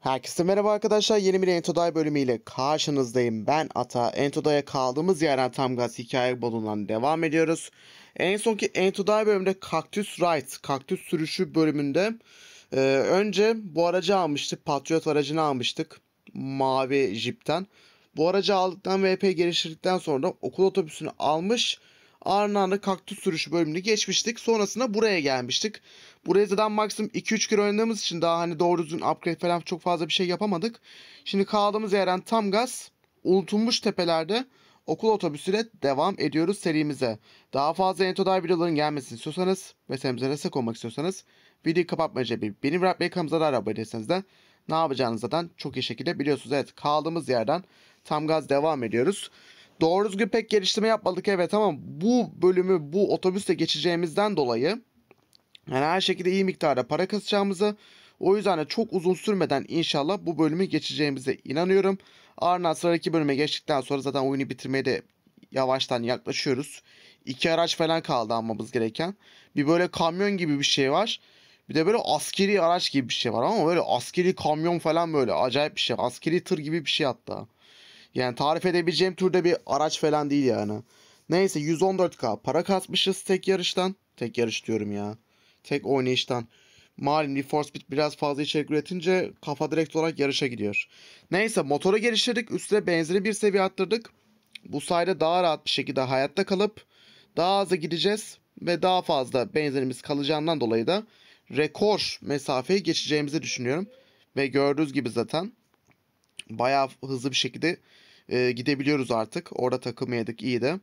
Herkese merhaba arkadaşlar. Yeni bir Entoday bölümüyle karşınızdayım. Ben Ata. Entoday'a kaldığımız yerden tam gaz hikaye bolundan devam ediyoruz. En sonki Entoday bölümünde Cactus Ride, Kaktüs sürüşü bölümünde e, önce bu aracı almıştık. Patriot aracını almıştık. Mavi jipten. Bu aracı aldıktan ve epey geliştirdikten sonra okul otobüsünü almış Arna arna kaktüs sürüşü bölümünü geçmiştik. Sonrasında buraya gelmiştik. Buraya zaten maksimum 2-3 kere oynadığımız için daha hani doğru düzgün upgrade falan çok fazla bir şey yapamadık. Şimdi kaldığımız yerden tam gaz unutulmuş tepelerde okul otobüsüyle devam ediyoruz serimize. Daha fazla Entoday videoların gelmesini istiyorsanız ve serimize destek olmak istiyorsanız videoyu kapatmayı cebi beni bırakmayı kanalımıza da abone değilseniz de ne yapacağınızı zaten çok iyi şekilde biliyorsunuz. Evet kaldığımız yerden tam gaz devam ediyoruz. Doğru düzgün pek geliştirme yapmadık evet ama bu bölümü bu otobüste geçeceğimizden dolayı yani her şekilde iyi miktarda para kasacağımızı o yüzden de çok uzun sürmeden inşallah bu bölümü geçeceğimize inanıyorum. Ardından sıradaki bölüme geçtikten sonra zaten oyunu bitirmeye de yavaştan yaklaşıyoruz. İki araç falan kaldı almamız gereken. Bir böyle kamyon gibi bir şey var. Bir de böyle askeri araç gibi bir şey var ama böyle askeri kamyon falan böyle acayip bir şey. Askeri tır gibi bir şey hatta. Yani tarif edebileceğim türde bir araç falan değil yani. Neyse 114k para kasmışız tek yarıştan. Tek yarış diyorum ya. Tek oynayıştan. Malum bir Force Speed biraz fazla içerik üretince kafa direkt olarak yarışa gidiyor. Neyse motoru geliştirdik. Üstüne benzeri bir seviye attırdık. Bu sayede daha rahat bir şekilde hayatta kalıp daha hızlı gideceğiz ve daha fazla benzerimiz kalacağından dolayı da rekor mesafeyi geçeceğimizi düşünüyorum. Ve gördüğünüz gibi zaten bayağı hızlı bir şekilde e, gidebiliyoruz artık. Orada iyi de.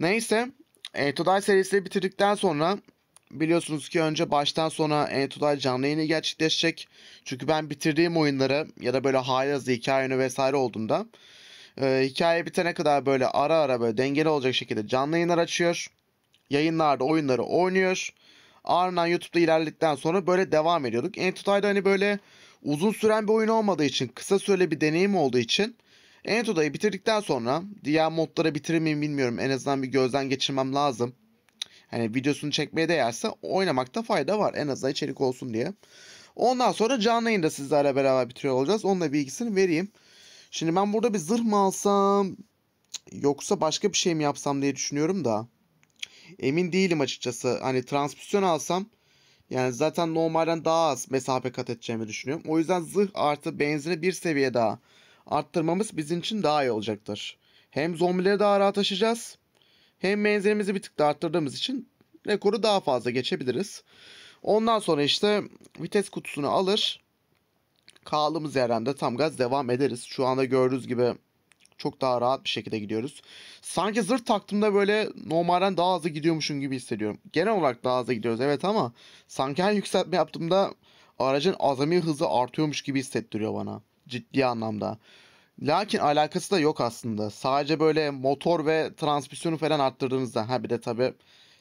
Neyse Entodai serisini bitirdikten sonra biliyorsunuz ki önce baştan sona Entodai canlı yayını gerçekleşecek. Çünkü ben bitirdiğim oyunları ya da böyle hali hazır hikaye yönü vesaire olduğunda e, hikaye bitene kadar böyle ara ara böyle dengeli olacak şekilde canlı yayınlar açıyor. Yayınlarda oyunları oynuyor. Ardından YouTube'da ilerledikten sonra böyle devam ediyorduk. Entodai'da hani böyle uzun süren bir oyun olmadığı için kısa süreli bir deneyim olduğu için Enet odayı bitirdikten sonra diğer modlara bitirir miyim bilmiyorum. En azından bir gözden geçirmem lazım. Hani videosunu çekmeye değerse oynamakta fayda var. En azından içerik olsun diye. Ondan sonra canlı yayında sizlerle beraber bitiriyor olacağız. Onun da bilgisini vereyim. Şimdi ben burada bir zırh mı alsam yoksa başka bir şey mi yapsam diye düşünüyorum da. Emin değilim açıkçası. Hani transmisyon alsam yani zaten normalden daha az mesafe kat edeceğimi düşünüyorum. O yüzden zırh artı benzine bir seviye daha arttırmamız bizim için daha iyi olacaktır. Hem zombileri daha rahat aşacağız hem menzilimizi bir tık da arttırdığımız için rekoru daha fazla geçebiliriz. Ondan sonra işte vites kutusunu alır. Kaldığımız yerden de tam gaz devam ederiz. Şu anda gördüğünüz gibi çok daha rahat bir şekilde gidiyoruz. Sanki zırh taktığımda böyle normalden daha hızlı gidiyormuşum gibi hissediyorum. Genel olarak daha hızlı gidiyoruz evet ama sanki her yükseltme yaptığımda aracın azami hızı artıyormuş gibi hissettiriyor bana ciddi anlamda. Lakin alakası da yok aslında. Sadece böyle motor ve transmisyonu falan arttırdığınızda ha bir de tabi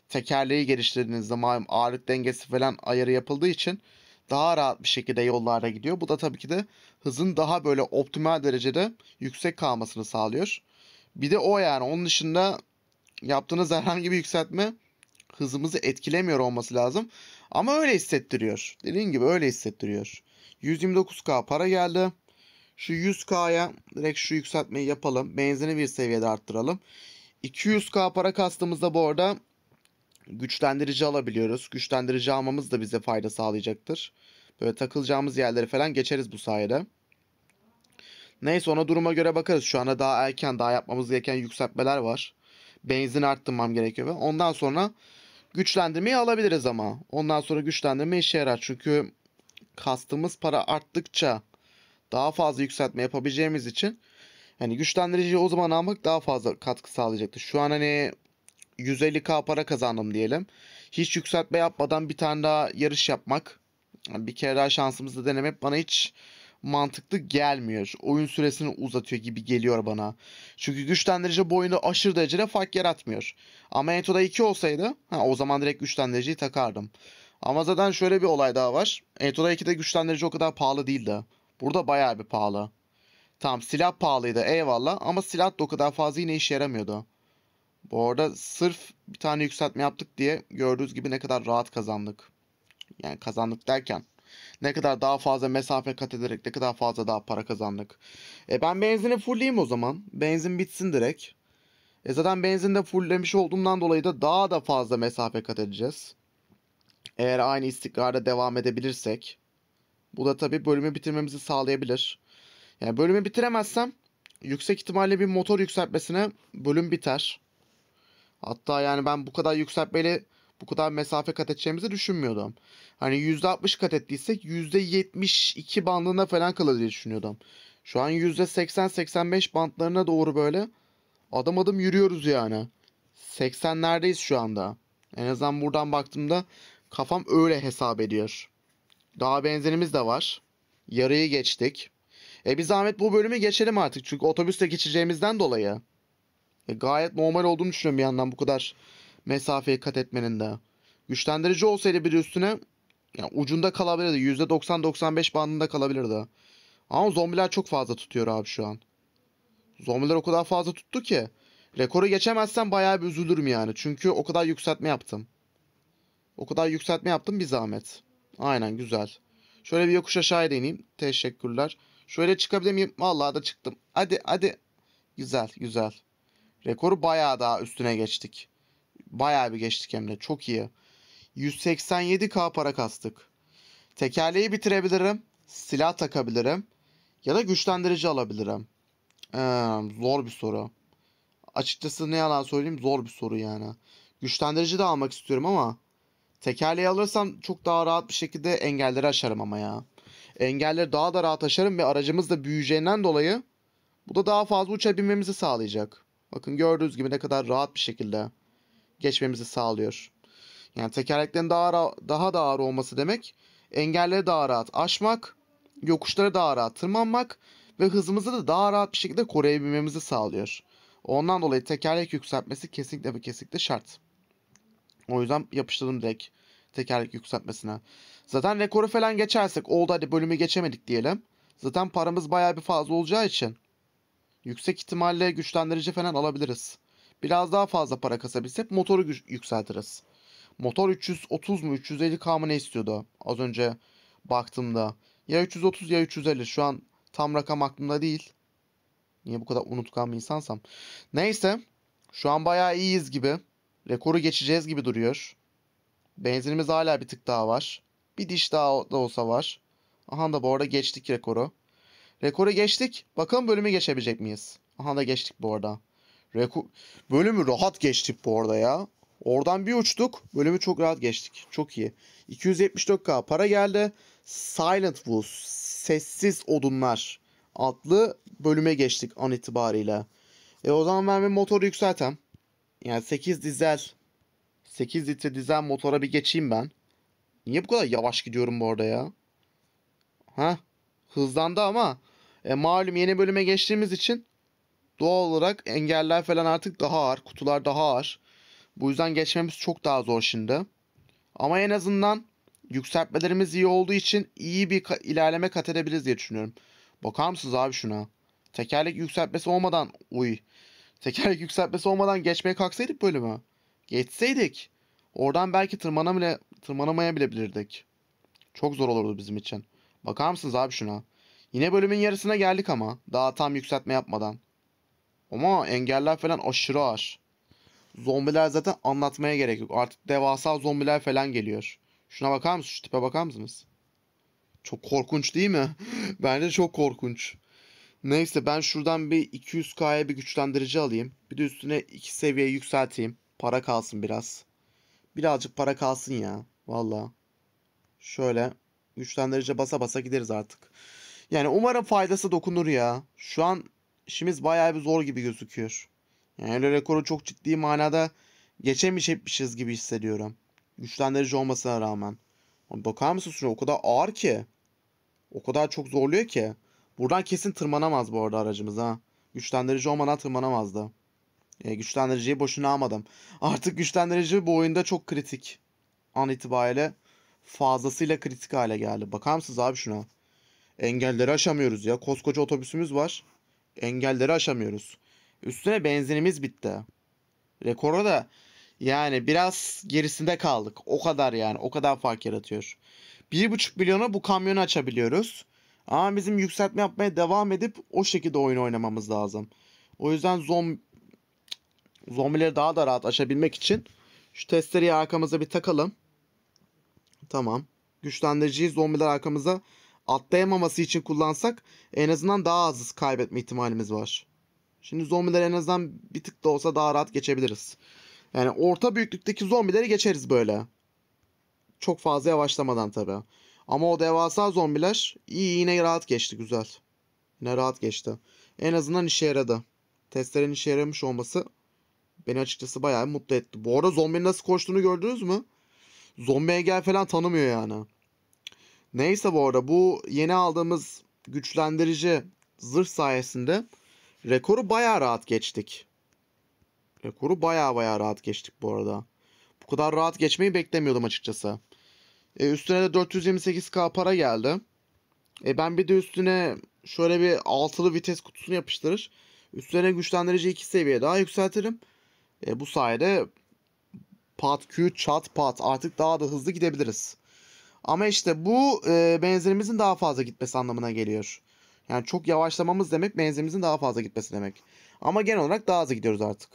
tekerleği geliştirdiğinizde malum ağırlık dengesi falan ayarı yapıldığı için daha rahat bir şekilde yollarda gidiyor. Bu da tabii ki de hızın daha böyle optimal derecede yüksek kalmasını sağlıyor. Bir de o yani onun dışında yaptığınız herhangi bir yükseltme hızımızı etkilemiyor olması lazım. Ama öyle hissettiriyor. Dediğim gibi öyle hissettiriyor. 129k para geldi. Şu 100K'ya direkt şu yükseltmeyi yapalım. Benzini bir seviyede arttıralım. 200K para kastığımızda bu arada güçlendirici alabiliyoruz. Güçlendirici almamız da bize fayda sağlayacaktır. Böyle takılacağımız yerleri falan geçeriz bu sayede. Neyse ona duruma göre bakarız. Şu anda daha erken daha yapmamız gereken yükseltmeler var. Benzin arttırmam gerekiyor. Ve ondan sonra güçlendirmeyi alabiliriz ama. Ondan sonra güçlendirme işe yarar. Çünkü kastımız para arttıkça daha fazla yükseltme yapabileceğimiz için hani güçlendiriciyi o zaman almak daha fazla katkı sağlayacaktı. Şu an hani 150k para kazandım diyelim. Hiç yükseltme yapmadan bir tane daha yarış yapmak, bir kere daha şansımızı denemek bana hiç mantıklı gelmiyor. Oyun süresini uzatıyor gibi geliyor bana. Çünkü güçlendirici bu oyunda aşırı derecede fark yaratmıyor. Ama Ento'da 2 olsaydı ha, o zaman direkt güçlendiriciyi takardım. Ama zaten şöyle bir olay daha var. Ento'da 2'de güçlendirici o kadar pahalı değildi. Burada bayağı bir pahalı. Tamam silah pahalıydı eyvallah ama silah da o kadar fazla yine işe yaramıyordu. Bu arada sırf bir tane yükseltme yaptık diye gördüğünüz gibi ne kadar rahat kazandık. Yani kazandık derken ne kadar daha fazla mesafe kat ederek ne kadar fazla daha para kazandık. E ben benzini fullleyeyim o zaman. Benzin bitsin direkt. E zaten benzin de fulllemiş olduğumdan dolayı da daha da fazla mesafe kat edeceğiz. Eğer aynı istikrarda devam edebilirsek. Bu da tabii bölümü bitirmemizi sağlayabilir. Yani bölümü bitiremezsem yüksek ihtimalle bir motor yükseltmesine bölüm biter. Hatta yani ben bu kadar yükseltmeyle bu kadar mesafe kat edeceğimizi düşünmüyordum. Hani %60 kat ettiysek %72 bandında falan kalır diye düşünüyordum. Şu an %80-85 bandlarına doğru böyle adım adım yürüyoruz yani. 80'lerdeyiz şu anda. En azından buradan baktığımda kafam öyle hesap ediyor. Daha benzinimiz de var. Yarıyı geçtik. E bir zahmet bu bölümü geçelim artık. Çünkü otobüste geçeceğimizden dolayı. E gayet normal olduğunu düşünüyorum bir yandan bu kadar mesafeyi kat etmenin de. Güçlendirici olsaydı bir üstüne yani ucunda kalabilirdi. %90-95 bandında kalabilirdi. Ama zombiler çok fazla tutuyor abi şu an. Zombiler o kadar fazla tuttu ki. Rekoru geçemezsem bayağı bir üzülürüm yani. Çünkü o kadar yükseltme yaptım. O kadar yükseltme yaptım bir zahmet. Aynen güzel. Şöyle bir yokuş aşağıya deneyeyim. Teşekkürler. Şöyle çıkabilir miyim? Vallahi da çıktım. Hadi hadi. Güzel güzel. Rekoru bayağı daha üstüne geçtik. Bayağı bir geçtik hem de. Çok iyi. 187k para kastık. Tekerleği bitirebilirim. Silah takabilirim. Ya da güçlendirici alabilirim. Ee, zor bir soru. Açıkçası ne yalan söyleyeyim zor bir soru yani. Güçlendirici de almak istiyorum ama Tekerleği alırsam çok daha rahat bir şekilde engelleri aşarım ama ya. Engelleri daha da rahat aşarım ve aracımız da büyüyeceğinden dolayı bu da daha fazla uçabilmemizi sağlayacak. Bakın gördüğünüz gibi ne kadar rahat bir şekilde geçmemizi sağlıyor. Yani tekerleklerin daha, daha da ağır olması demek engelleri daha rahat aşmak, yokuşlara daha rahat tırmanmak ve hızımızı da daha rahat bir şekilde koruyabilmemizi sağlıyor. Ondan dolayı tekerlek yükseltmesi kesinlikle ve kesinlikle şart. O yüzden yapıştırdım direkt tekerlek yükseltmesine. Zaten rekoru falan geçersek oldu hadi bölümü geçemedik diyelim. Zaten paramız bayağı bir fazla olacağı için yüksek ihtimalle güçlendirici falan alabiliriz. Biraz daha fazla para kasabilsek motoru yükseltiriz. Motor 330 mu 350 kamı ne istiyordu az önce baktığımda. Ya 330 ya 350 şu an tam rakam aklımda değil. Niye bu kadar unutkan bir insansam. Neyse şu an bayağı iyiyiz gibi. Rekoru geçeceğiz gibi duruyor. Benzinimiz hala bir tık daha var. Bir diş daha da olsa var. Aha da bu arada geçtik rekoru. Rekoru geçtik. Bakalım bölümü geçebilecek miyiz? Aha da geçtik bu arada. Reku bölümü rahat geçtik bu arada ya. Oradan bir uçtuk. Bölümü çok rahat geçtik. Çok iyi. 274k para geldi. Silent Woods, Sessiz Odunlar adlı bölüme geçtik an itibariyle. E o zaman ben bir motoru yükseltem. Yani 8 dizel 8 litre dizel motora bir geçeyim ben. Niye bu kadar yavaş gidiyorum bu arada ya? Ha? Hızlandı ama e, malum yeni bölüme geçtiğimiz için doğal olarak engeller falan artık daha ağır. Kutular daha ağır. Bu yüzden geçmemiz çok daha zor şimdi. Ama en azından yükseltmelerimiz iyi olduğu için iyi bir ka ilerleme kat edebiliriz diye düşünüyorum. Bakar mısınız abi şuna? Tekerlek yükseltmesi olmadan uy Tekerlek yükseltmesi olmadan geçmeye kalksaydık bölümü. Geçseydik. Oradan belki tırmana bile, tırmanamaya bilebilirdik. Çok zor olurdu bizim için. Bakar mısınız abi şuna? Yine bölümün yarısına geldik ama. Daha tam yükseltme yapmadan. Ama engeller falan aşırı ağır. Zombiler zaten anlatmaya gerek yok. Artık devasa zombiler falan geliyor. Şuna bakar mısınız? Şu tipe bakar mısınız? Çok korkunç değil mi? Bence çok korkunç. Neyse ben şuradan bir 200k'ya bir güçlendirici alayım. Bir de üstüne 2 seviye yükselteyim. Para kalsın biraz. Birazcık para kalsın ya. Valla. Şöyle güçlendirici basa basa gideriz artık. Yani umarım faydası dokunur ya. Şu an işimiz bayağı bir zor gibi gözüküyor. Yani öyle rekoru çok ciddi manada geçemeyecekmişiz gibi hissediyorum. Güçlendirici olmasına rağmen. Bakar mısın şuna o kadar ağır ki. O kadar çok zorluyor ki. Buradan kesin tırmanamaz bu arada aracımız ha. Güçlendirici olmadan tırmanamazdı. E, güçlendiriciyi boşuna almadım. Artık güçlendirici bu oyunda çok kritik. An itibariyle fazlasıyla kritik hale geldi. Bakar mısınız abi şuna? Engelleri aşamıyoruz ya. Koskoca otobüsümüz var. Engelleri aşamıyoruz. Üstüne benzinimiz bitti. Rekora da yani biraz gerisinde kaldık. O kadar yani. O kadar fark yaratıyor. 1,5 milyona bu kamyonu açabiliyoruz. Ama bizim yükseltme yapmaya devam edip o şekilde oyun oynamamız lazım. O yüzden zom zombileri daha da rahat aşabilmek için şu testereyi arkamıza bir takalım. Tamam. Güçlendiriciyi zombiler arkamıza atlayamaması için kullansak en azından daha az kaybetme ihtimalimiz var. Şimdi zombiler en azından bir tık da olsa daha rahat geçebiliriz. Yani orta büyüklükteki zombileri geçeriz böyle. Çok fazla yavaşlamadan tabii. Ama o devasa zombiler iyi yine rahat geçti güzel. Yine rahat geçti. En azından işe yaradı. Testlerin işe yaramış olması beni açıkçası bayağı mutlu etti. Bu arada zombinin nasıl koştuğunu gördünüz mü? Zombiye gel falan tanımıyor yani. Neyse bu arada bu yeni aldığımız güçlendirici zırh sayesinde rekoru bayağı rahat geçtik. Rekoru bayağı bayağı rahat geçtik bu arada. Bu kadar rahat geçmeyi beklemiyordum açıkçası. E, üstüne de 428k para geldi. E, ben bir de üstüne şöyle bir altılı vites kutusunu yapıştırır. Üstüne güçlendirici iki seviye daha yükseltirim. E, bu sayede pat Q çat pat artık daha da hızlı gidebiliriz. Ama işte bu e, benzinimizin daha fazla gitmesi anlamına geliyor. Yani çok yavaşlamamız demek benzinimizin daha fazla gitmesi demek. Ama genel olarak daha hızlı gidiyoruz artık.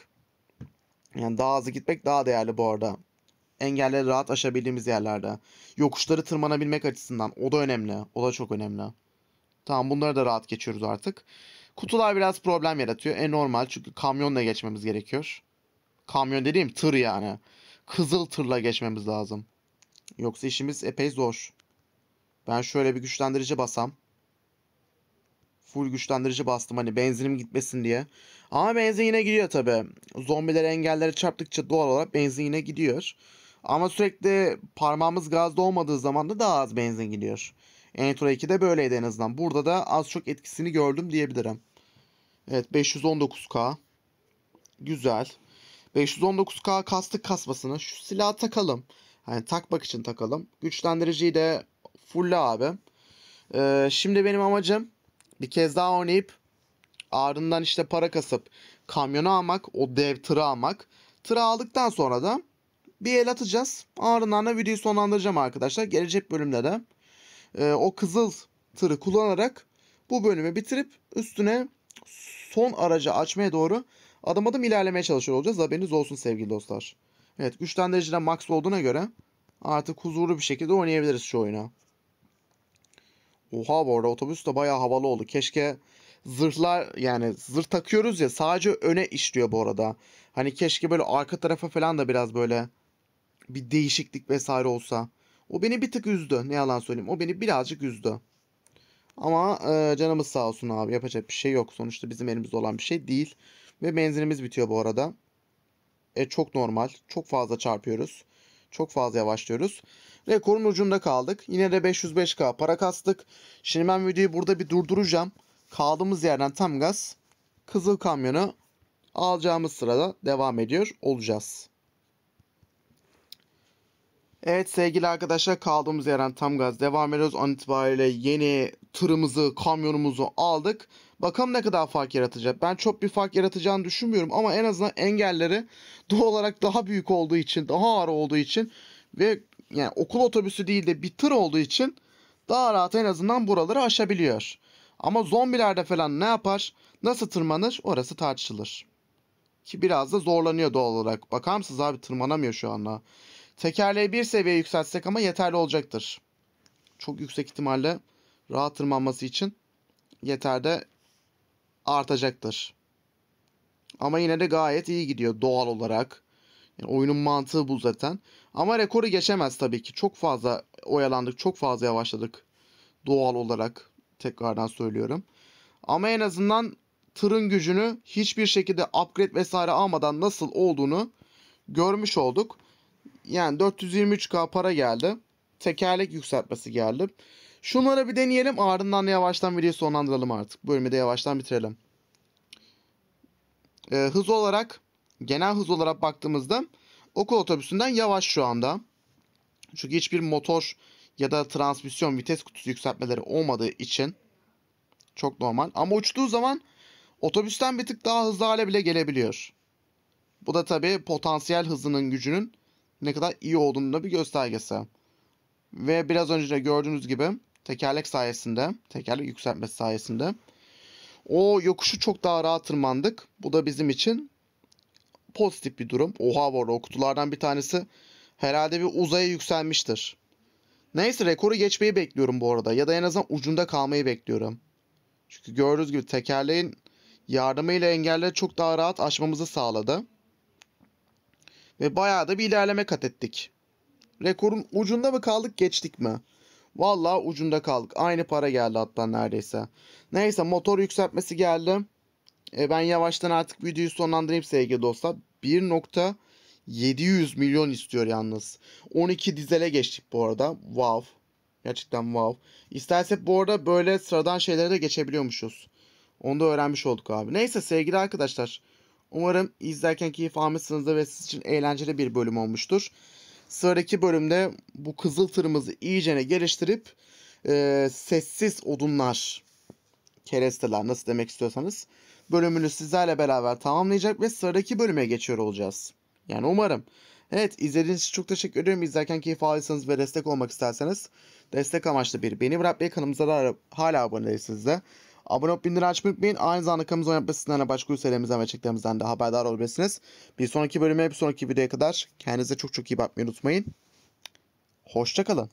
Yani daha hızlı gitmek daha değerli bu arada engelleri rahat aşabildiğimiz yerlerde. Yokuşları tırmanabilmek açısından o da önemli. O da çok önemli. Tamam bunları da rahat geçiyoruz artık. Kutular biraz problem yaratıyor. E normal çünkü kamyonla geçmemiz gerekiyor. Kamyon dediğim tır yani. Kızıl tırla geçmemiz lazım. Yoksa işimiz epey zor. Ben şöyle bir güçlendirici basam. Full güçlendirici bastım hani benzinim gitmesin diye. Ama benzin yine gidiyor tabi. Zombiler engelleri çarptıkça doğal olarak benzin yine gidiyor. Ama sürekli parmağımız gazda olmadığı zaman da daha az benzin gidiyor. Enetro 2'de böyleydi en azından. Burada da az çok etkisini gördüm diyebilirim. Evet 519K. Güzel. 519K kastık kasmasını şu silah takalım. Hani takmak için takalım. Güçlendiriciyi de fulla abi. Ee, şimdi benim amacım bir kez daha oynayıp ardından işte para kasıp kamyonu almak, o dev tırı almak. Tırı aldıktan sonra da bir el atacağız. Ardından da videoyu sonlandıracağım arkadaşlar. Gelecek bölümde de e, o kızıl tırı kullanarak bu bölümü bitirip üstüne son aracı açmaya doğru adım adım ilerlemeye çalışıyor olacağız. Haberiniz olsun sevgili dostlar. Evet 3 tane dereceden max olduğuna göre artık huzurlu bir şekilde oynayabiliriz şu oyuna. Oha bu arada otobüs de bayağı havalı oldu. Keşke zırhlar yani zırh takıyoruz ya sadece öne işliyor bu arada. Hani keşke böyle arka tarafa falan da biraz böyle bir değişiklik vesaire olsa. O beni bir tık üzdü. Ne yalan söyleyeyim. O beni birazcık üzdü. Ama e, canımız sağ olsun abi. Yapacak bir şey yok. Sonuçta bizim elimizde olan bir şey değil. Ve benzinimiz bitiyor bu arada. E, çok normal. Çok fazla çarpıyoruz. Çok fazla yavaşlıyoruz. Rekorun ucunda kaldık. Yine de 505k para kastık. Şimdi ben videoyu burada bir durduracağım. Kaldığımız yerden tam gaz. Kızıl kamyonu alacağımız sırada devam ediyor olacağız. Evet sevgili arkadaşlar kaldığımız yerden tam gaz devam ediyoruz. An itibariyle yeni tırımızı, kamyonumuzu aldık. Bakalım ne kadar fark yaratacak. Ben çok bir fark yaratacağını düşünmüyorum ama en azından engelleri doğal olarak daha büyük olduğu için, daha ağır olduğu için ve yani okul otobüsü değil de bir tır olduğu için daha rahat en azından buraları aşabiliyor. Ama zombilerde falan ne yapar, nasıl tırmanır orası tartışılır. Ki biraz da zorlanıyor doğal olarak. Bakar mısınız abi tırmanamıyor şu anda. Tekerleği bir seviye yükseltsek ama yeterli olacaktır. Çok yüksek ihtimalle rahat tırmanması için yeter de artacaktır. Ama yine de gayet iyi gidiyor doğal olarak. Yani oyunun mantığı bu zaten. Ama rekoru geçemez tabii ki. Çok fazla oyalandık, çok fazla yavaşladık doğal olarak. Tekrardan söylüyorum. Ama en azından tırın gücünü hiçbir şekilde upgrade vesaire almadan nasıl olduğunu görmüş olduk. Yani 423K para geldi. Tekerlek yükseltmesi geldi. Şunları bir deneyelim ardından yavaştan videoyu sonlandıralım artık. Bölümü de yavaştan bitirelim. Ee, hız olarak genel hız olarak baktığımızda okul otobüsünden yavaş şu anda. Çünkü hiçbir motor ya da transmisyon vites kutusu yükseltmeleri olmadığı için çok normal. Ama uçtuğu zaman otobüsten bir tık daha hızlı hale bile gelebiliyor. Bu da tabii potansiyel hızının gücünün ne kadar iyi olduğunun da bir göstergesi. Ve biraz önce de gördüğünüz gibi tekerlek sayesinde, tekerlek yükseltmesi sayesinde o yokuşu çok daha rahat tırmandık. Bu da bizim için pozitif bir durum. Oha bu arada o kutulardan bir tanesi herhalde bir uzaya yükselmiştir. Neyse rekoru geçmeyi bekliyorum bu arada. Ya da en azından ucunda kalmayı bekliyorum. Çünkü gördüğünüz gibi tekerleğin yardımıyla engelleri çok daha rahat aşmamızı sağladı. Ve bayağı da bir ilerleme kat ettik. Rekorun ucunda mı kaldık geçtik mi? Valla ucunda kaldık. Aynı para geldi hatta neredeyse. Neyse motor yükseltmesi geldi. E, ben yavaştan artık videoyu sonlandırayım sevgili dostlar. 1.700 milyon istiyor yalnız. 12 dizele geçtik bu arada. Wow. Gerçekten wow. İstersek bu arada böyle sıradan şeylere de geçebiliyormuşuz. Onu da öğrenmiş olduk abi. Neyse sevgili arkadaşlar. Umarım izlerken keyif almışsınızdır ve sizin için eğlenceli bir bölüm olmuştur. Sıradaki bölümde bu kızıl tırımızı iyicene geliştirip e, sessiz odunlar, keresteler nasıl demek istiyorsanız bölümünü sizlerle beraber tamamlayacak ve sıradaki bölüme geçiyor olacağız. Yani umarım. Evet izlediğiniz için çok teşekkür ediyorum. İzlerken keyif aldıysanız ve destek olmak isterseniz destek amaçlı bir beni bırakmayı kanalımıza da hala abone değilsiniz de Abone olup bildirim açmayı unutmayın. Aynı zamanda kanalımıza abone olmayı sizlerle başka üyelerimizden ve çeklerimizden de haberdar olabilirsiniz. Bir sonraki bölüme, bir sonraki videoya kadar kendinize çok çok iyi bakmayı unutmayın. Hoşçakalın.